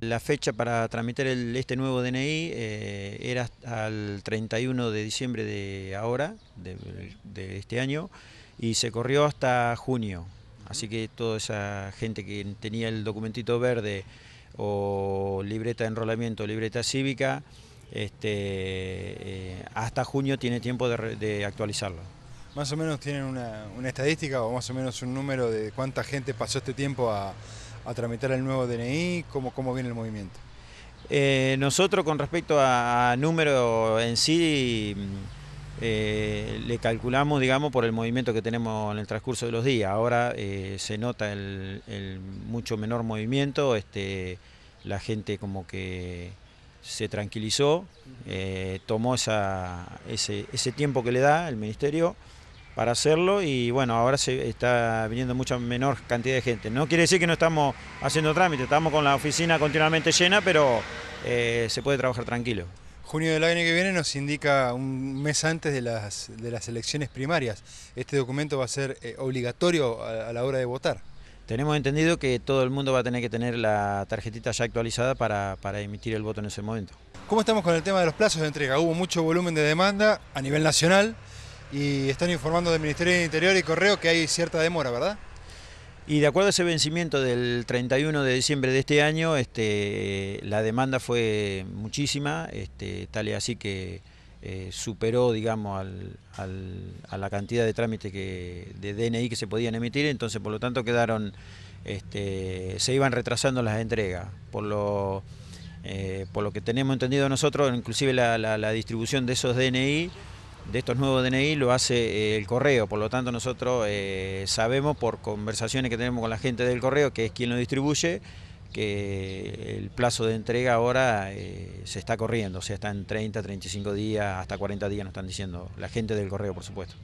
La fecha para transmitir este nuevo DNI eh, era al 31 de diciembre de ahora, de, este año, y se corrió hasta junio. Así que toda esa gente que tenía el documentito verde o libreta de enrolamiento, libreta cívica, este, eh, hasta junio tiene tiempo de, actualizarlo. ¿Más o menos tienen una, estadística o más o menos un número de cuánta gente pasó este tiempo a, a tramitar el nuevo DNI? ¿Cómo, cómo viene el movimiento? Eh, nosotros con respecto a, número en sí, mm, eh, le calculamos, digamos, por el movimiento que tenemos en el transcurso de los días. Ahora eh, se nota el, mucho menor movimiento, este, la gente como que se tranquilizó, tomó esa, ese tiempo que le da el ministerio para hacerlo y bueno, ahora se está viniendo mucha menor cantidad de gente. No quiere decir que no estamos haciendo trámite, estamos con la oficina continuamente llena, pero eh, se puede trabajar tranquilo. Junio del año que viene nos indica un mes antes de las, de las elecciones primarias. ¿Este documento va a ser eh, obligatorio a, la hora de votar? Tenemos entendido que todo el mundo va a tener que tener la tarjetita ya actualizada para, para, emitir el voto en ese momento. ¿Cómo estamos con el tema de los plazos de entrega? Hubo mucho volumen de demanda a nivel nacional y están informando del Ministerio del Interior y Correo que hay cierta demora, ¿verdad? Y de acuerdo a ese vencimiento del 31 de diciembre de este año, este, la demanda fue muchísima, este, tal y así que eh, superó, digamos, a la cantidad de trámites de DNI que se podían emitir, entonces por lo tanto quedaron, este, se iban retrasando las entregas. Por lo, eh, por lo que tenemos entendido nosotros, inclusive la distribución de esos DNI de estos nuevos DNI lo hace eh, el correo, por lo tanto nosotros eh, sabemos por conversaciones que tenemos con la gente del correo, que es quien lo distribuye, que el plazo de entrega ahora eh, se está corriendo, o sea, está en 30, 35 días, hasta 40 días nos están diciendo la gente del correo, por supuesto.